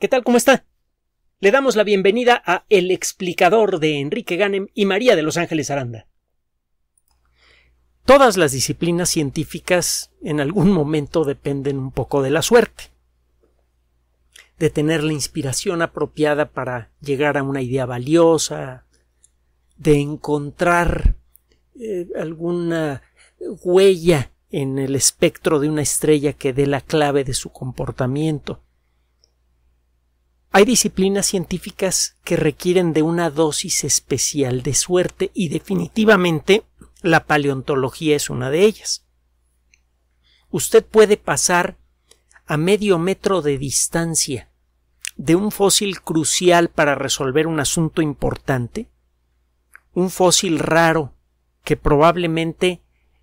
¿Qué tal? ¿Cómo está? Le damos la bienvenida a El explicador de Enrique Ganem y María de Los Ángeles Aranda. Todas las disciplinas científicas en algún momento dependen un poco de la suerte, de tener la inspiración apropiada para llegar a una idea valiosa, de encontrar eh, alguna huella en el espectro de una estrella que dé la clave de su comportamiento. Hay disciplinas científicas que requieren de una dosis especial de suerte y definitivamente la paleontología es una de ellas. Usted puede pasar a medio metro de distancia de un fósil crucial para resolver un asunto importante, un fósil raro que probablemente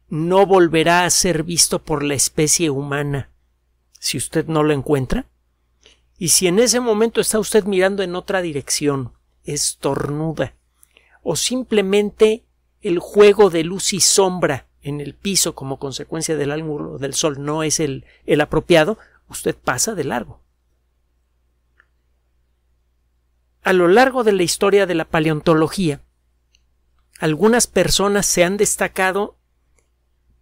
no volverá a ser visto por la especie humana si usted no lo encuentra, y si en ese momento está usted mirando en otra dirección, estornuda, o simplemente el juego de luz y sombra en el piso como consecuencia del ángulo del sol no es el, el apropiado, usted pasa de largo. A lo largo de la historia de la paleontología, algunas personas se han destacado,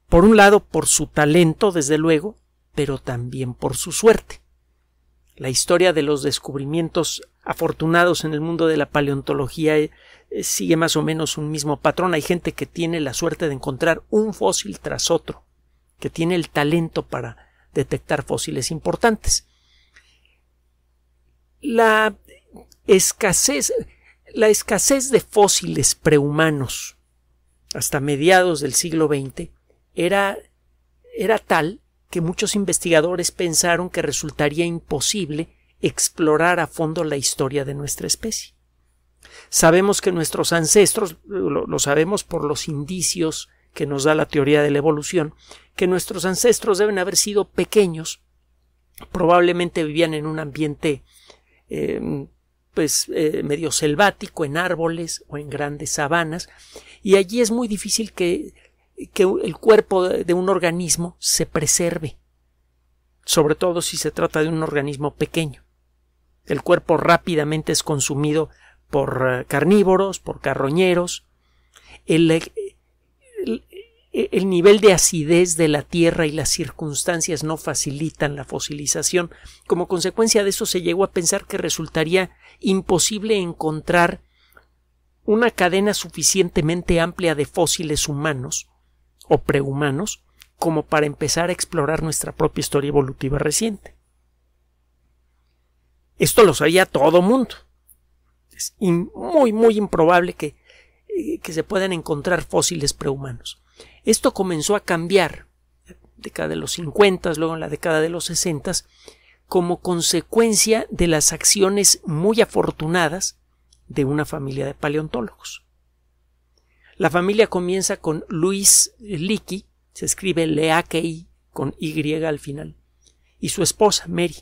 por un lado, por su talento, desde luego, pero también por su suerte. La historia de los descubrimientos afortunados en el mundo de la paleontología eh, sigue más o menos un mismo patrón. Hay gente que tiene la suerte de encontrar un fósil tras otro, que tiene el talento para detectar fósiles importantes. La escasez, la escasez de fósiles prehumanos hasta mediados del siglo XX era, era tal que muchos investigadores pensaron que resultaría imposible explorar a fondo la historia de nuestra especie. Sabemos que nuestros ancestros, lo, sabemos por los indicios que nos da la teoría de la evolución, que nuestros ancestros deben haber sido pequeños, probablemente vivían en un ambiente em, pues eh, medio selvático, en árboles o en grandes sabanas, y allí es muy difícil que que el cuerpo de un organismo se preserve, sobre todo si se trata de un organismo pequeño. El cuerpo rápidamente es consumido por eh, carnívoros, por carroñeros. Eh, eh, el, nivel de acidez de la tierra y las circunstancias no facilitan la fosilización. Como consecuencia de eso se llegó a pensar que resultaría imposible encontrar una cadena suficientemente amplia de fósiles humanos o prehumanos como para empezar a explorar nuestra propia historia evolutiva reciente. Esto lo sabía todo mundo. Es muy, muy improbable eh, que, se puedan encontrar fósiles prehumanos. Esto comenzó a cambiar en la década de los 50, luego en la década de los 60, como consecuencia de las acciones muy afortunadas de una familia de paleontólogos. La familia comienza con Luis Licky, se escribe Leakey con Y al final, y su esposa Mary.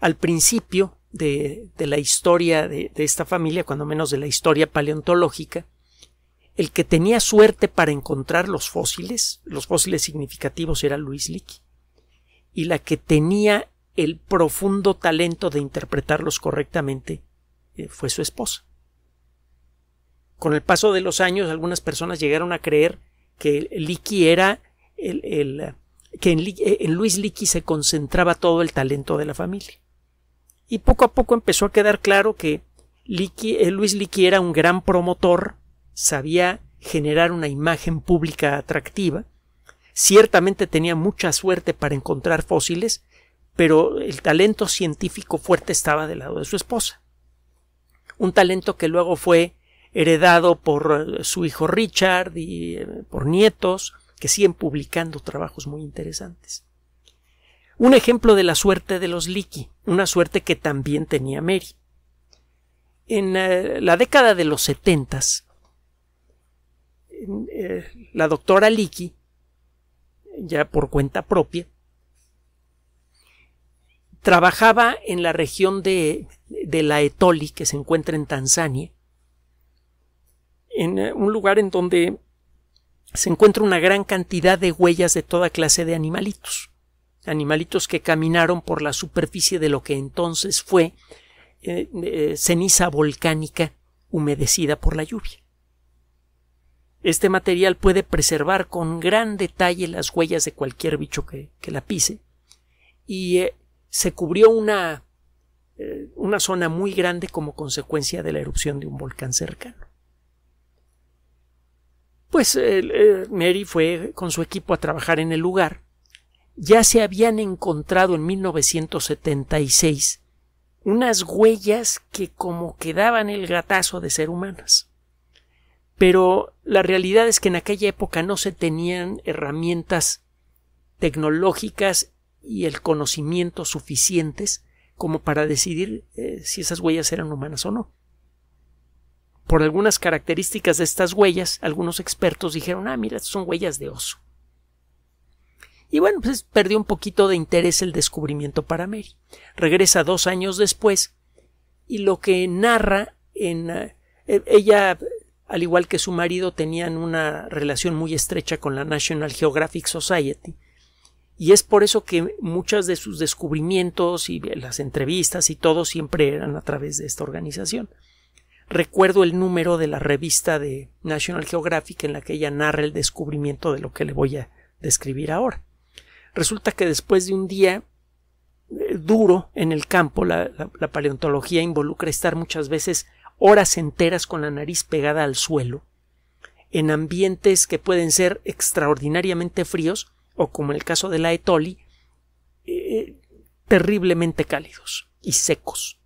Al principio de, la historia de, de esta familia, cuando menos de la historia paleontológica, el que tenía suerte para encontrar los fósiles, los fósiles significativos era Luis Licky, y la que tenía el profundo talento de interpretarlos correctamente eh, fue su esposa. Con el paso de los años, algunas personas llegaron a creer que Licky era el, que en, Luis Licky se concentraba todo el talento de la familia. Y poco a poco empezó a quedar claro que eh, Luis Licky era un gran promotor, sabía generar una imagen pública atractiva, ciertamente tenía mucha suerte para encontrar fósiles, pero el talento científico fuerte estaba del lado de su esposa. Un talento que luego fue heredado por eh, su hijo Richard y eh, por nietos que siguen publicando trabajos muy interesantes. Un ejemplo de la suerte de los Leakey, una suerte que también tenía Mary. En eh, la década de los setentas, la doctora Leakey, ya por cuenta propia, trabajaba en la región de, de la Etoli, que se encuentra en Tanzania, en eh, un lugar en donde se encuentra una gran cantidad de huellas de toda clase de animalitos, animalitos que caminaron por la superficie de lo que entonces fue eh, eh, ceniza volcánica humedecida por la lluvia. Este material puede preservar con gran detalle las huellas de cualquier bicho que, la pise y se cubrió una, una zona muy grande como consecuencia de la erupción de un volcán cercano. Pues eh, Mary fue con su equipo a trabajar en el lugar. Ya se habían encontrado en 1976 unas huellas que como que daban el gatazo de ser humanas. Pero la realidad es que en aquella época no se tenían herramientas tecnológicas y el conocimiento suficientes como para decidir eh, si esas huellas eran humanas o no por algunas características de estas huellas, algunos expertos dijeron, ah, mira, son huellas de oso. Y bueno, pues perdió un poquito de interés el descubrimiento para Mary. Regresa dos años después y lo que narra en... Eh, ella, al igual que su marido, tenían una relación muy estrecha con la National Geographic Society y es por eso que muchas de sus descubrimientos y las entrevistas y todo siempre eran a través de esta organización. Recuerdo el número de la revista de National Geographic en la que ella narra el descubrimiento de lo que le voy a describir ahora. Resulta que después de un día eh, duro en el campo, la, paleontología involucra estar muchas veces horas enteras con la nariz pegada al suelo, en ambientes que pueden ser extraordinariamente fríos o, como en el caso de la etoli, eh, terriblemente cálidos y secos.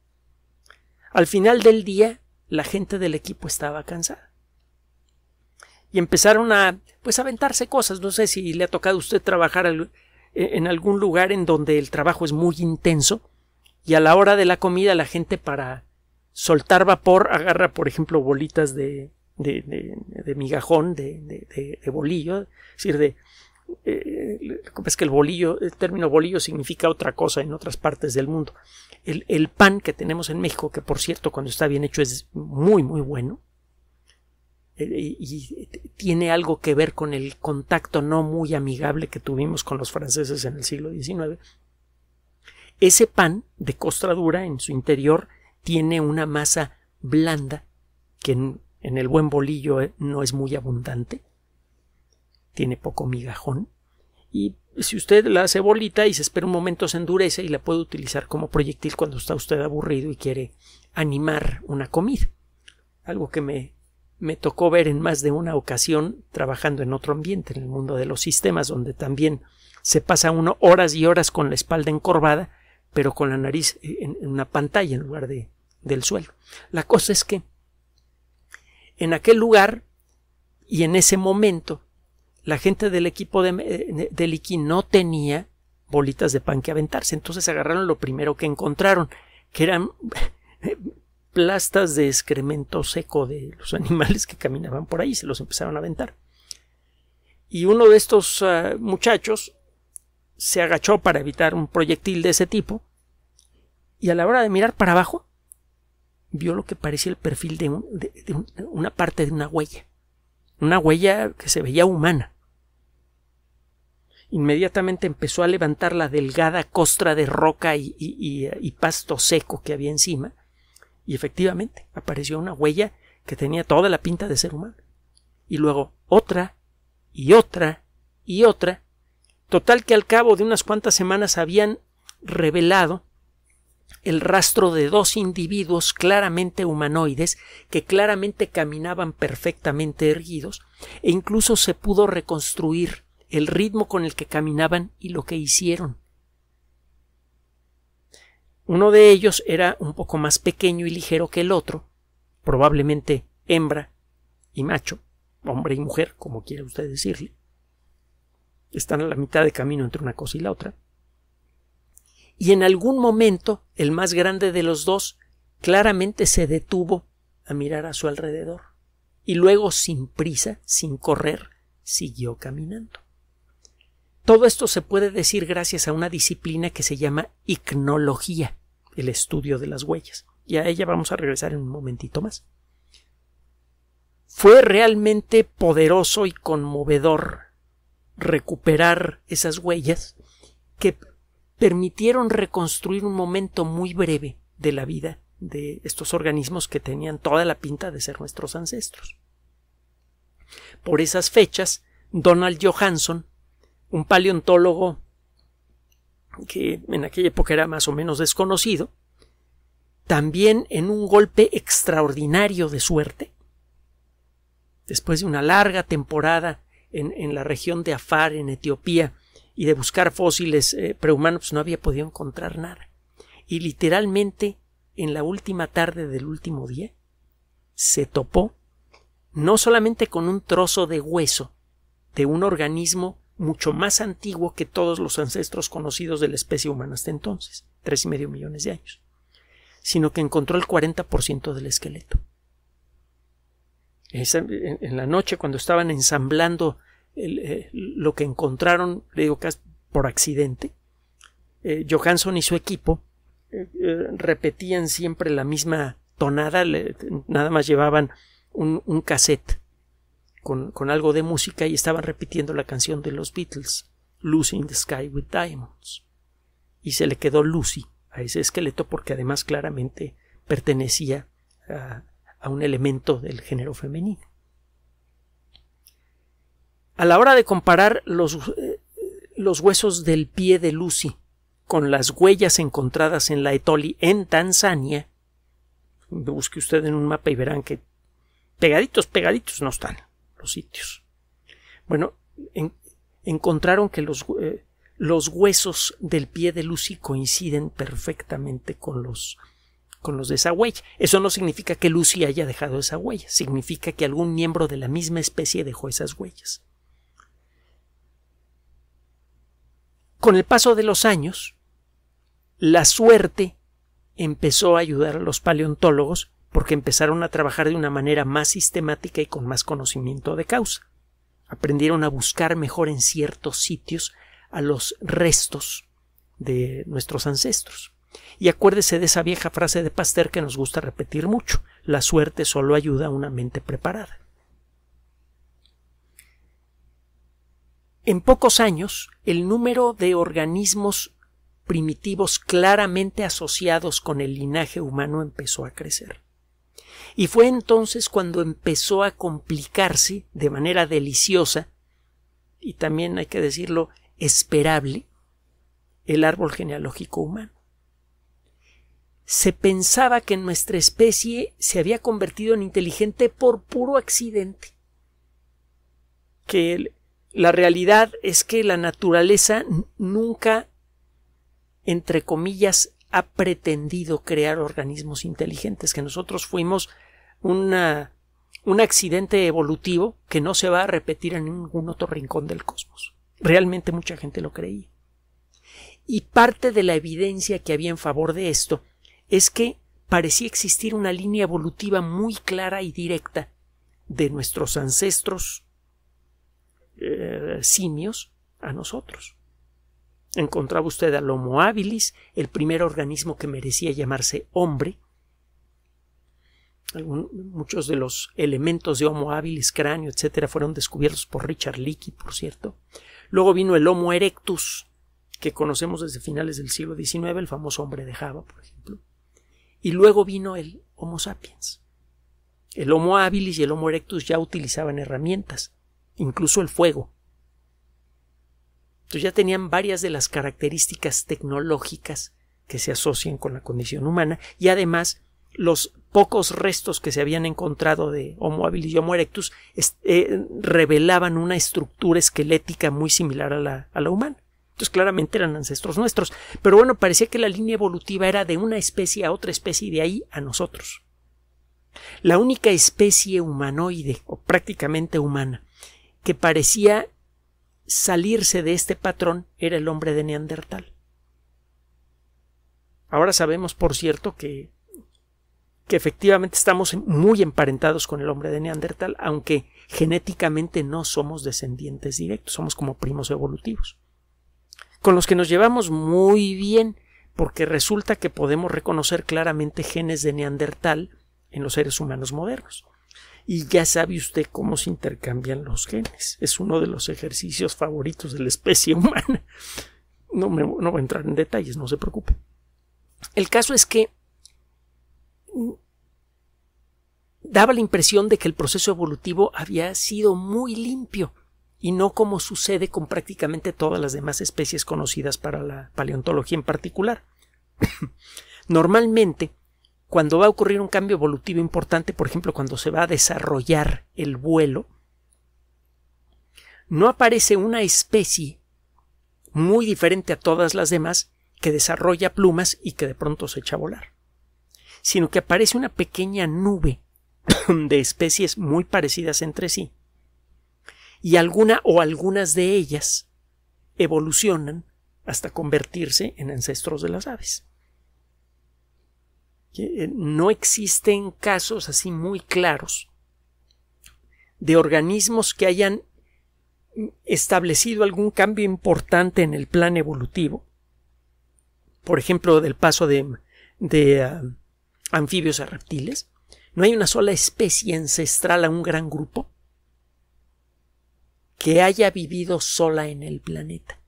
Al final del día, la gente del equipo estaba cansada. Y empezaron a, pues, aventarse cosas. No sé si le ha tocado a usted trabajar e, en algún lugar en donde el trabajo es muy intenso y a la hora de la comida la gente para soltar vapor agarra, por ejemplo, bolitas de, de, de, migajón, de, bolillo, es decir, de... Eh, es que el bolillo, el término bolillo significa otra cosa en otras partes del mundo el, pan que tenemos en México, que por cierto cuando está bien hecho es muy, muy bueno, eh, y tiene algo que ver con el contacto no muy amigable que tuvimos con los franceses en el siglo XIX. Ese pan de costra dura en su interior tiene una masa blanda que en el buen bolillo eh, no es muy abundante, tiene poco migajón y si usted la hace bolita y se espera un momento se endurece y la puede utilizar como proyectil cuando está usted aburrido y quiere animar una comida. Algo que me, me tocó ver en más de una ocasión trabajando en otro ambiente, en el mundo de los sistemas, donde también se pasa uno horas y horas con la espalda encorvada, pero con la nariz eh, en, una pantalla en lugar de, del suelo. La cosa es que en aquel lugar y en ese momento la gente del equipo de, eh, de Liqui no tenía bolitas de pan que aventarse, entonces agarraron lo primero que encontraron, que eran eh, plastas de excremento seco de los animales que caminaban por ahí, se los empezaron a aventar. Y uno de estos ah, muchachos se agachó para evitar un proyectil de ese tipo, y a la hora de mirar para abajo, vio lo que parecía el perfil de una parte de una huella una huella que se veía humana. Inmediatamente empezó a levantar la delgada costra de roca y, pasto seco que había encima, y efectivamente apareció una huella que tenía toda la pinta de ser humano Y luego otra, y otra, y otra. Total que al cabo de unas cuantas semanas habían revelado el rastro de dos individuos claramente humanoides que claramente caminaban perfectamente erguidos e incluso se pudo reconstruir el ritmo con el que caminaban y lo que hicieron. Uno de ellos era un poco más pequeño y ligero que el otro, probablemente hembra y macho, hombre y mujer, como quiera usted decirle. Están a la mitad de camino entre una cosa y la otra y en algún momento el más grande de los dos claramente se detuvo a mirar a su alrededor y luego sin prisa, sin correr, siguió caminando. Todo esto se puede decir gracias a una disciplina que se llama icnología, el estudio de las huellas, y a ella vamos a regresar en un momentito más. Fue realmente poderoso y conmovedor recuperar esas huellas que permitieron reconstruir un momento muy breve de la vida de estos organismos que tenían toda la pinta de ser nuestros ancestros. Por esas fechas, Donald Johansson, un paleontólogo que en aquella época era más o menos desconocido, también en un golpe extraordinario de suerte, después de una larga temporada en, en la región de Afar, en Etiopía, y de buscar fósiles eh, prehumanos, pues no había podido encontrar nada. Y literalmente, en la última tarde del último día, se topó no solamente con un trozo de hueso de un organismo mucho más antiguo que todos los ancestros conocidos de la especie humana hasta entonces, tres y medio millones de años, sino que encontró el 40% del esqueleto. en la noche, cuando estaban ensamblando eh, lo que encontraron, le digo casi por accidente, eh, Johansson y su equipo eh, repetían siempre la misma tonada, nada más llevaban un, cassette con, algo de música y estaban repitiendo la canción de los Beatles, Lucy in the Sky with Diamonds. Y se le quedó Lucy a ese esqueleto porque además claramente pertenecía a un elemento del género femenino a la hora de comparar los, eh, los huesos del pie de Lucy con las huellas encontradas en la Etoli en Tanzania, busque usted en un mapa y verán que pegaditos, pegaditos no están los sitios. Bueno, encontraron que los, eh, los huesos del pie de Lucy coinciden perfectamente con los, con los de esa huella. Eso no significa que Lucy haya dejado esa huella, significa que algún miembro de la misma especie dejó esas huellas. Con el paso de los años, la suerte empezó a ayudar a los paleontólogos porque empezaron a trabajar de una manera más sistemática y con más conocimiento de causa. Aprendieron a buscar mejor en ciertos sitios a los restos de nuestros ancestros. Y acuérdese de esa vieja frase de Pasteur que nos gusta repetir mucho, la suerte solo ayuda a una mente preparada. En pocos años, el número de organismos primitivos claramente asociados con el linaje humano empezó a crecer. Y fue entonces cuando empezó a complicarse de manera deliciosa y también hay que decirlo esperable el árbol genealógico humano. Se pensaba que nuestra especie se había convertido en inteligente por puro accidente, que el, la realidad es que la naturaleza nunca, entre comillas, ha pretendido crear organismos inteligentes, que nosotros fuimos un accidente evolutivo que no se va a repetir en ningún otro rincón del cosmos. Realmente mucha gente lo creía. Y parte de la evidencia que había en favor de esto es que parecía existir una línea evolutiva muy clara y directa de nuestros ancestros eh, simios a nosotros. Encontraba usted al Homo habilis, el primer organismo que merecía llamarse hombre. muchos de los elementos de Homo habilis, cráneo, etcétera, fueron descubiertos por Richard Leakey, por cierto. Luego vino el Homo erectus, que conocemos desde finales del siglo XIX, el famoso hombre de Java, por ejemplo. Y luego vino el Homo sapiens. El Homo habilis y el Homo erectus ya utilizaban herramientas incluso el fuego. Entonces ya tenían varias de las características tecnológicas que se asocian con la condición humana y además los pocos restos que se habían encontrado de Homo habilis y Homo erectus eh, revelaban una estructura esquelética muy similar a la, a la humana. Entonces claramente eran ancestros nuestros, pero bueno, parecía que la línea evolutiva era de una especie a otra especie y de ahí a nosotros. La única especie humanoide, o prácticamente humana, que parecía salirse de este patrón era el hombre de Neandertal. Ahora sabemos, por cierto, que, que efectivamente estamos muy emparentados con el hombre de Neandertal, aunque genéticamente no somos descendientes directos, somos como primos evolutivos, con los que nos llevamos muy bien, porque resulta que podemos reconocer claramente genes de Neandertal en los seres humanos modernos. Y ya sabe usted cómo se intercambian los genes. Es uno de los ejercicios favoritos de la especie humana. No, me, voy a entrar en detalles, no se preocupe. El caso es que daba la impresión de que el proceso evolutivo había sido muy limpio y no como sucede con prácticamente todas las demás especies conocidas para la paleontología en particular. Normalmente, cuando va a ocurrir un cambio evolutivo importante, por ejemplo, cuando se va a desarrollar el vuelo, no aparece una especie muy diferente a todas las demás que desarrolla plumas y que de pronto se echa a volar, sino que aparece una pequeña nube de especies muy parecidas entre sí, y alguna o algunas de ellas evolucionan hasta convertirse en ancestros de las aves. Eh, no existen casos así muy claros de organismos que hayan mm, establecido algún cambio importante en el plan evolutivo. Por ejemplo, del paso de, ah, anfibios a reptiles. No hay una sola especie ancestral a un gran grupo que haya vivido sola en el planeta.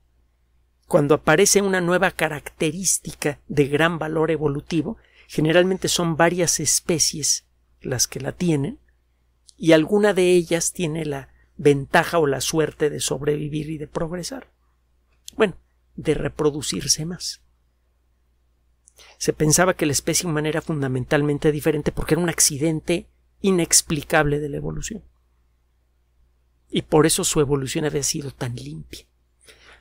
Cuando aparece una nueva característica de gran valor evolutivo, Generalmente son varias especies las que la tienen y alguna de ellas tiene la ventaja o la suerte de sobrevivir y de progresar. Bueno, de reproducirse más. Se pensaba que la especie humana era fundamentalmente diferente porque era un accidente inexplicable de la evolución. Y por eso su evolución había sido tan limpia.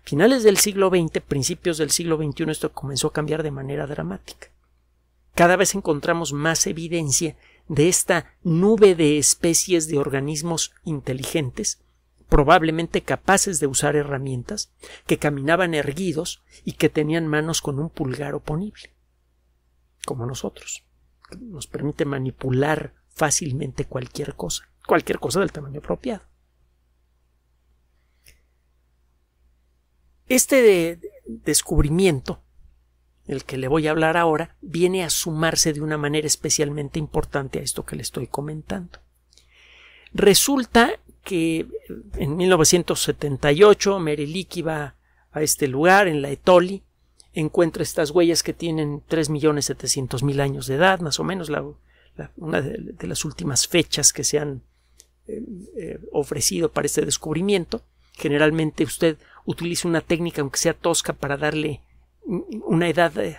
Finales del siglo XX, principios del siglo XXI, esto comenzó a cambiar de manera dramática. Cada vez encontramos más evidencia de esta nube de especies de organismos inteligentes, probablemente capaces de usar herramientas, que caminaban erguidos y que tenían manos con un pulgar oponible, como nosotros, que nos permite manipular fácilmente cualquier cosa, cualquier cosa del tamaño apropiado. Este descubrimiento el que le voy a hablar ahora, viene a sumarse de una manera especialmente importante a esto que le estoy comentando. Resulta que en 1978 Meriliki va a este lugar, en la Etoli, encuentra estas huellas que tienen 3.700.000 años de edad, más o menos una de, las últimas fechas que se han eh, eh, ofrecido para este descubrimiento. Generalmente usted utiliza una técnica, aunque sea tosca, para darle una edad eh,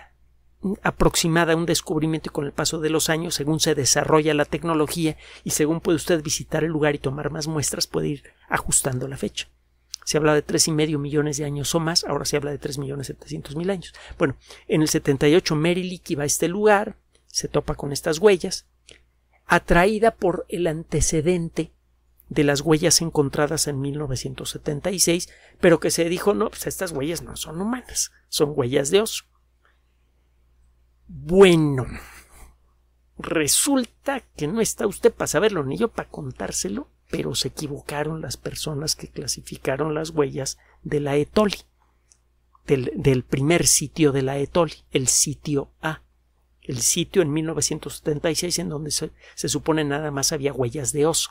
aproximada a un descubrimiento y con el paso de los años, según se desarrolla la tecnología y según puede usted visitar el lugar y tomar más muestras, puede ir ajustando la fecha. Se habla de tres y medio millones de años o más, ahora se habla de tres millones setecientos mil años. Bueno, en el 78 que va a este lugar, se topa con estas huellas, atraída por el antecedente de las huellas encontradas en 1976, pero que se dijo, no, pues, estas huellas no son humanas, son huellas de oso. Bueno, resulta que no está usted para saberlo ni yo para contárselo, pero se equivocaron las personas que clasificaron las huellas de la Etoli, del, del primer sitio de la Etoli, el sitio A el sitio en 1976 en donde se, supone nada más había huellas de oso.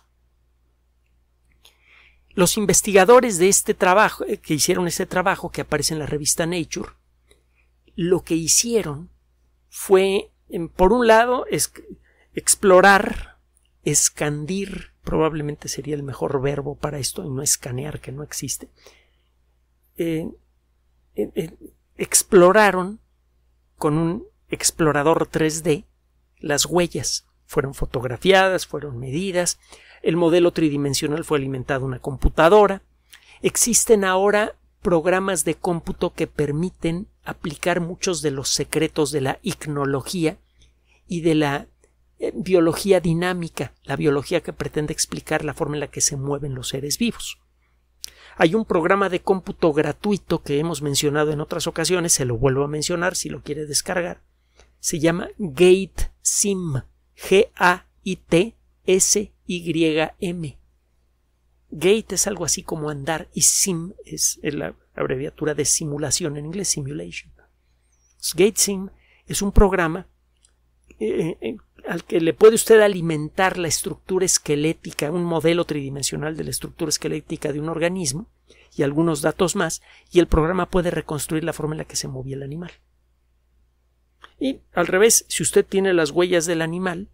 Los investigadores de este trabajo, eh, que hicieron este trabajo que aparece en la revista Nature, lo que hicieron fue, por un lado, es explorar, escandir, probablemente sería el mejor verbo para esto, y no escanear, que no existe. Eh, eh, exploraron con un explorador 3D las huellas. Fueron fotografiadas, fueron medidas, el modelo tridimensional fue alimentado a una computadora. Existen ahora programas de cómputo que permiten aplicar muchos de los secretos de la icnología y de la eh, biología dinámica, la biología que pretende explicar la forma en la que se mueven los seres vivos. Hay un programa de cómputo gratuito que hemos mencionado en otras ocasiones, se lo vuelvo a mencionar si lo quiere descargar. Se llama GateSim, G-A-I-T-S M. Gate es algo así como andar y sim es la abreviatura de simulación en inglés, simulation. Gate Sim es un programa eh, eh, eh, al que le puede usted alimentar la estructura esquelética, un modelo tridimensional de la estructura esquelética de un organismo y algunos datos más, y el programa puede reconstruir la forma en la que se movía el animal. Y al revés, si usted tiene las huellas del animal,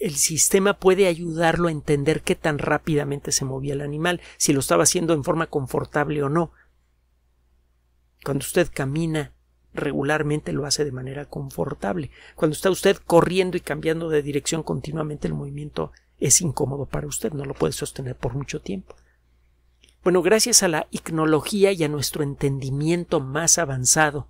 el sistema puede ayudarlo a entender qué tan rápidamente se movía el animal, si lo estaba haciendo en forma confortable o no. Cuando usted camina regularmente lo hace de manera confortable. Cuando está usted corriendo y cambiando de dirección continuamente el movimiento es incómodo para usted, no lo puede sostener por mucho tiempo. Bueno, gracias a la icnología y a nuestro entendimiento más avanzado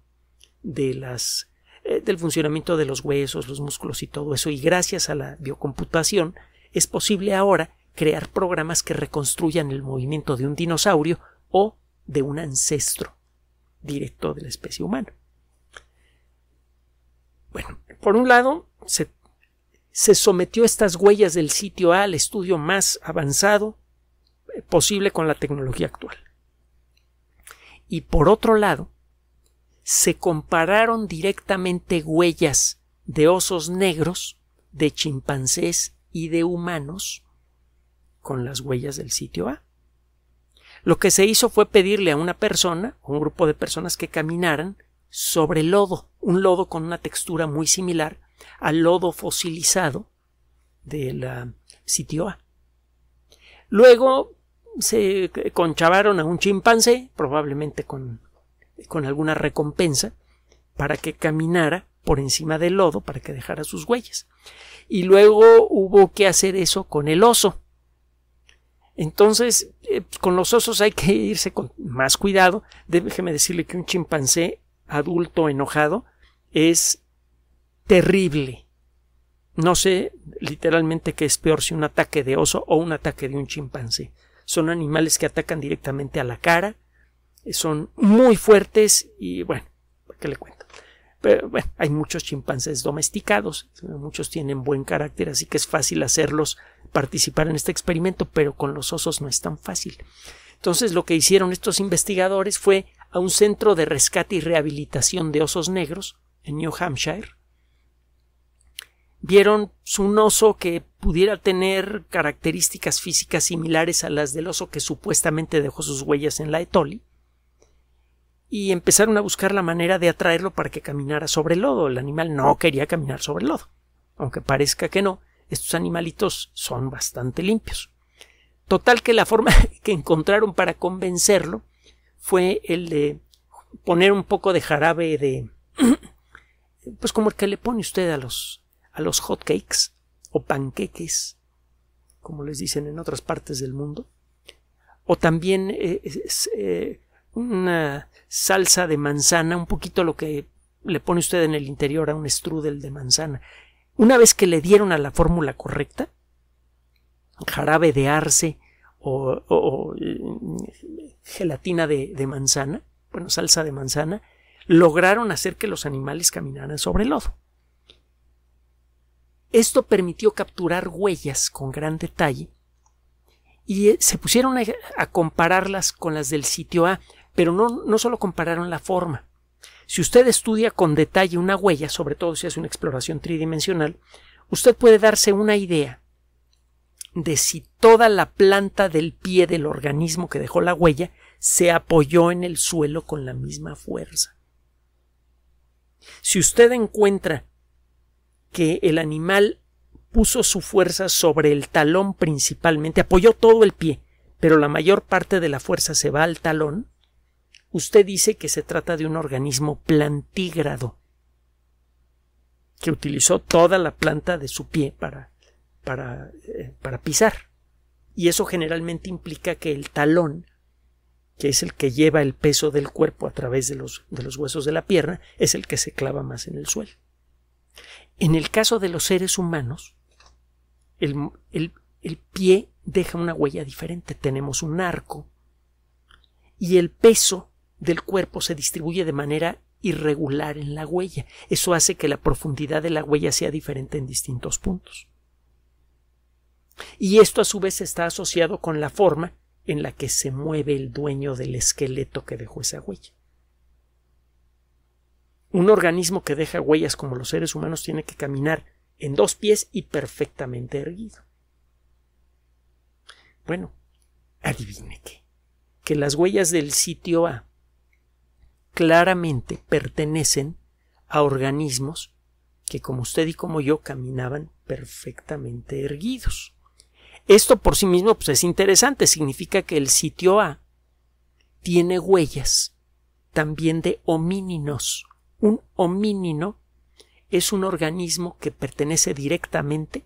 de las eh, del funcionamiento de los huesos, los músculos y todo eso, y gracias a la biocomputación es posible ahora crear programas que reconstruyan el movimiento de un dinosaurio o de un ancestro directo de la especie humana. Bueno, por un lado, se, se sometió estas huellas del sitio A al estudio más avanzado eh, posible con la tecnología actual. Y por otro lado, se compararon directamente huellas de osos negros, de chimpancés y de humanos con las huellas del sitio A. Lo que se hizo fue pedirle a una persona, un grupo de personas que caminaran sobre lodo, un lodo con una textura muy similar al lodo fosilizado del sitio A. Luego se conchavaron a un chimpancé, probablemente con con alguna recompensa para que caminara por encima del lodo para que dejara sus huellas. Y luego hubo que hacer eso con el oso. Entonces, eh, con los osos hay que irse con más cuidado. Déjeme decirle que un chimpancé adulto enojado es terrible. No sé literalmente qué es peor si un ataque de oso o un ataque de un chimpancé. Son animales que atacan directamente a la cara, son muy fuertes y bueno, ¿qué le cuento? Pero bueno, hay muchos chimpancés domesticados, muchos tienen buen carácter, así que es fácil hacerlos participar en este experimento, pero con los osos no es tan fácil. Entonces lo que hicieron estos investigadores fue a un centro de rescate y rehabilitación de osos negros en New Hampshire. Vieron un oso que pudiera tener características físicas similares a las del oso que supuestamente dejó sus huellas en la Etoli y empezaron a buscar la manera de atraerlo para que caminara sobre el lodo. El animal no quería caminar sobre el lodo. Aunque parezca que no, estos animalitos son bastante limpios. Total que la forma que encontraron para convencerlo fue el de poner un poco de jarabe de pues como el que le pone usted a los a los hot cakes o panqueques como les dicen en otras partes del mundo o también eh, eh, una salsa de manzana, un poquito lo que le pone usted en el interior a un strudel de manzana. Una vez que le dieron a la fórmula correcta, jarabe de arce o, mm, gelatina de, de manzana, bueno, salsa de manzana, lograron hacer que los animales caminaran sobre el lodo. Esto permitió capturar huellas con gran detalle y eh, se pusieron a, compararlas con las del sitio A. Pero no, no solo compararon la forma. Si usted estudia con detalle una huella, sobre todo si es una exploración tridimensional, usted puede darse una idea de si toda la planta del pie del organismo que dejó la huella se apoyó en el suelo con la misma fuerza. Si usted encuentra que el animal puso su fuerza sobre el talón principalmente, apoyó todo el pie, pero la mayor parte de la fuerza se va al talón, usted dice que se trata de un organismo plantígrado que utilizó toda la planta de su pie para, eh, para, pisar. Y eso generalmente implica que el talón, que es el que lleva el peso del cuerpo a través de los, de los huesos de la pierna, es el que se clava más en el suelo. En el caso de los seres humanos, el pie deja una huella diferente. Tenemos un arco y el peso del cuerpo se distribuye de manera irregular en la huella. Eso hace que la profundidad de la huella sea diferente en distintos puntos. Y esto a su vez está asociado con la forma en la que se mueve el dueño del esqueleto que dejó esa huella. Un organismo que deja huellas como los seres humanos tiene que caminar en dos pies y perfectamente erguido. Bueno, adivine qué. Que las huellas del sitio A claramente pertenecen a organismos que como usted y como yo caminaban perfectamente erguidos. Esto por sí mismo pues, es interesante, significa que el sitio A tiene huellas también de homíninos. Un homínino es un organismo que pertenece directamente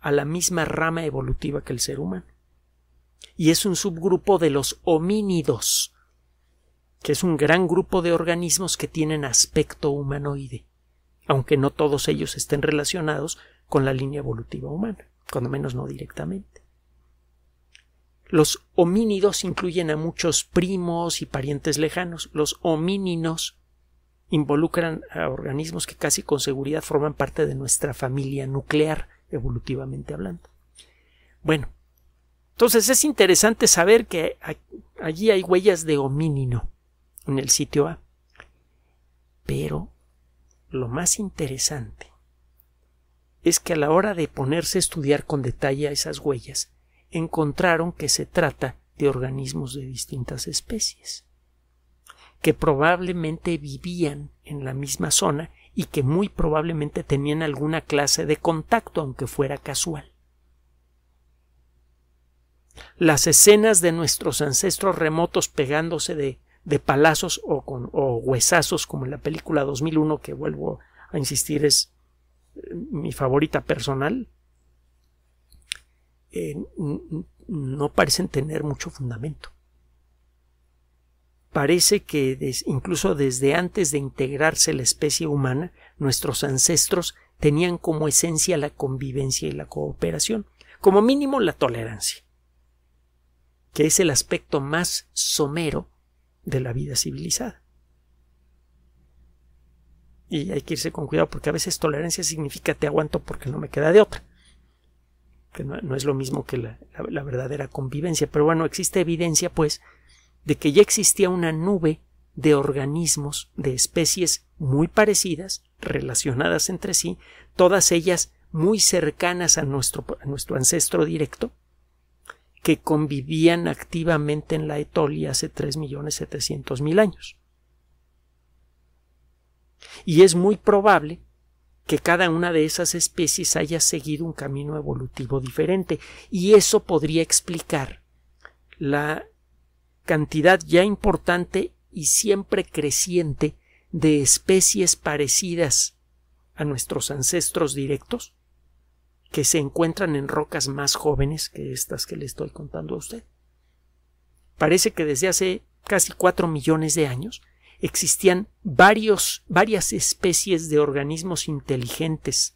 a la misma rama evolutiva que el ser humano. Y es un subgrupo de los homínidos, que es un gran grupo de organismos que tienen aspecto humanoide, aunque no todos ellos estén relacionados con la línea evolutiva humana, cuando menos no directamente. Los homínidos incluyen a muchos primos y parientes lejanos. Los homíninos involucran a organismos que casi con seguridad forman parte de nuestra familia nuclear, evolutivamente hablando. Bueno, entonces es interesante saber que allí hay huellas de homínino en el sitio A. Pero lo más interesante es que a la hora de ponerse a estudiar con detalle esas huellas, encontraron que se trata de organismos de distintas especies, que probablemente vivían en la misma zona y que muy probablemente tenían alguna clase de contacto, aunque fuera casual. Las escenas de nuestros ancestros remotos pegándose de de palazos o, con, o huesazos como en la película 2001 que vuelvo a insistir es eh, mi favorita personal, eh, no parecen tener mucho fundamento. Parece que incluso desde antes de integrarse la especie humana, nuestros ancestros tenían como esencia la convivencia y la cooperación, como mínimo la tolerancia, que es el aspecto más somero de la vida civilizada. Y hay que irse con cuidado porque a veces tolerancia significa te aguanto porque no me queda de otra. Que no, es lo mismo que la, verdadera convivencia. Pero bueno, existe evidencia, pues, de que ya existía una nube de organismos de especies muy parecidas, relacionadas entre sí, todas ellas muy cercanas a nuestro, a nuestro ancestro directo, que convivían activamente en la Etolia hace 3.700.000 años. Y es muy probable que cada una de esas especies haya seguido un camino evolutivo diferente, y eso podría explicar la cantidad ya importante y siempre creciente de especies parecidas a nuestros ancestros directos que se encuentran en rocas más jóvenes que estas que le estoy contando a usted. Parece que desde hace casi cuatro millones de años existían varios, varias especies de organismos inteligentes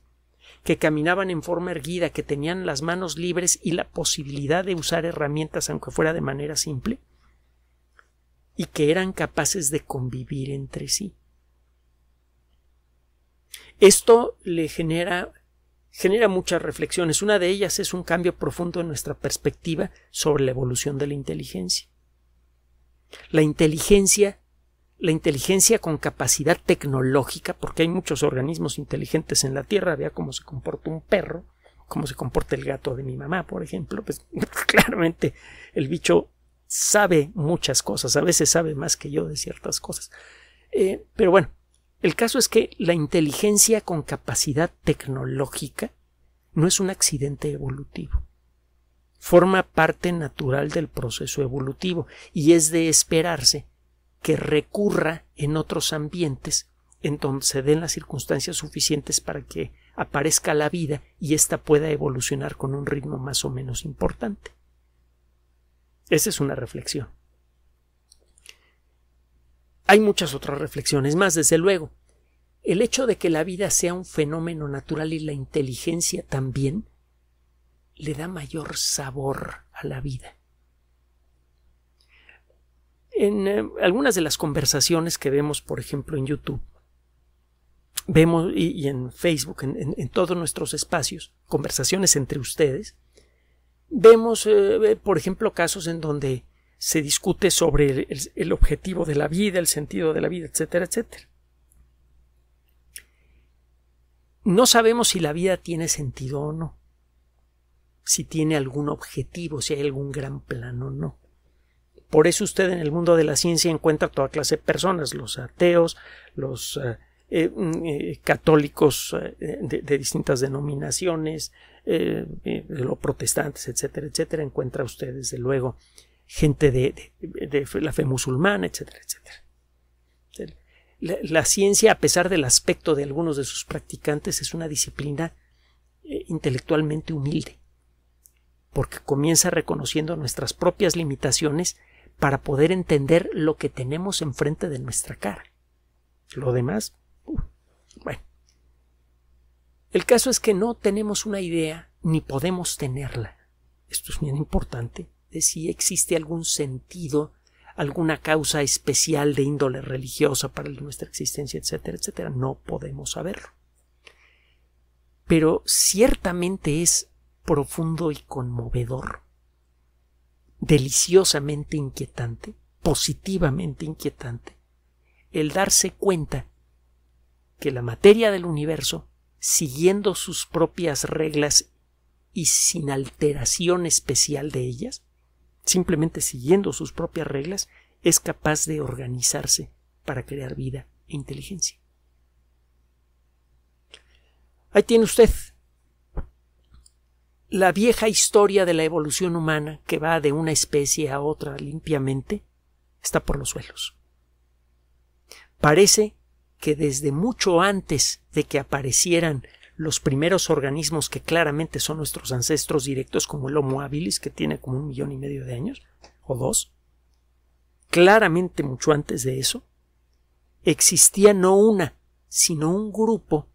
que caminaban en forma erguida, que tenían las manos libres y la posibilidad de usar herramientas aunque fuera de manera simple, y que eran capaces de convivir entre sí. Esto le genera genera muchas reflexiones. Una de ellas es un cambio profundo en nuestra perspectiva sobre la evolución de la inteligencia. La inteligencia, la inteligencia con capacidad tecnológica, porque hay muchos organismos inteligentes en la Tierra, vea cómo se comporta un perro, cómo se comporta el gato de mi mamá, por ejemplo, pues claramente el bicho sabe muchas cosas, a veces sabe más que yo de ciertas cosas. Eh, pero bueno, el caso es que la inteligencia con capacidad tecnológica no es un accidente evolutivo. Forma parte natural del proceso evolutivo y es de esperarse que recurra en otros ambientes en donde se den las circunstancias suficientes para que aparezca la vida y ésta pueda evolucionar con un ritmo más o menos importante. Esa es una reflexión. Hay muchas otras reflexiones más, desde luego. El hecho de que la vida sea un fenómeno natural y la inteligencia también le da mayor sabor a la vida. En eh, algunas de las conversaciones que vemos, por ejemplo, en YouTube, vemos y, en Facebook, en, todos nuestros espacios, conversaciones entre ustedes, vemos, eh, por ejemplo, casos en donde se discute sobre el, objetivo de la vida, el sentido de la vida, etcétera, etcétera. No sabemos si la vida tiene sentido o no, si tiene algún objetivo, si hay algún gran plan o no. Por eso usted en el mundo de la ciencia encuentra toda clase de personas, los ateos, los eh, eh, mm, eh, católicos de, de, distintas denominaciones, los protestantes, etcétera, etcétera. Encuentra usted, desde luego, gente de, la fe musulmana, etcétera, etcétera. La, ciencia, a pesar del aspecto de algunos de sus practicantes, es una disciplina eh, intelectualmente humilde, porque comienza reconociendo nuestras propias limitaciones para poder entender lo que tenemos enfrente de nuestra cara. Lo demás, uh, bueno. El caso es que no tenemos una idea ni podemos tenerla. Esto es bien importante si existe algún sentido, alguna causa especial de índole religiosa para nuestra existencia, etcétera, etcétera. No podemos saberlo. Pero ciertamente es profundo y conmovedor, deliciosamente inquietante, positivamente inquietante, el darse cuenta que la materia del universo, siguiendo sus propias reglas y sin alteración especial de ellas, simplemente siguiendo sus propias reglas, es capaz de organizarse para crear vida e inteligencia. Ahí tiene usted la vieja historia de la evolución humana que va de una especie a otra limpiamente está por los suelos. Parece que desde mucho antes de que aparecieran los primeros organismos que claramente son nuestros ancestros directos, como el Homo habilis, que tiene como un millón y medio de años, o dos, claramente mucho antes de eso, existía no una, sino un grupo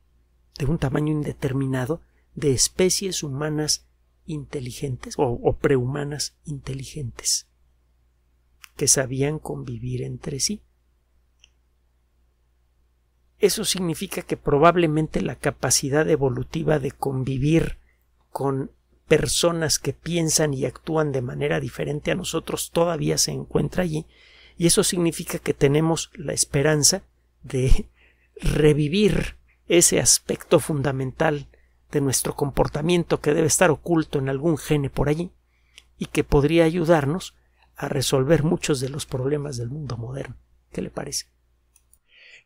de un tamaño indeterminado de especies humanas inteligentes o, o prehumanas inteligentes que sabían convivir entre sí. Eso significa que probablemente la capacidad evolutiva de convivir con personas que piensan y actúan de manera diferente a nosotros todavía se encuentra allí y eso significa que tenemos la esperanza de revivir ese aspecto fundamental de nuestro comportamiento que debe estar oculto en algún gene por allí y que podría ayudarnos a resolver muchos de los problemas del mundo moderno. ¿Qué le parece?